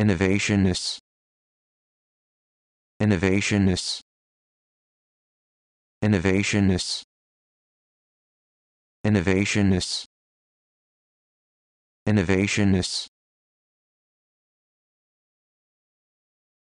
innovationists innovationists innovationists innovationists innovationists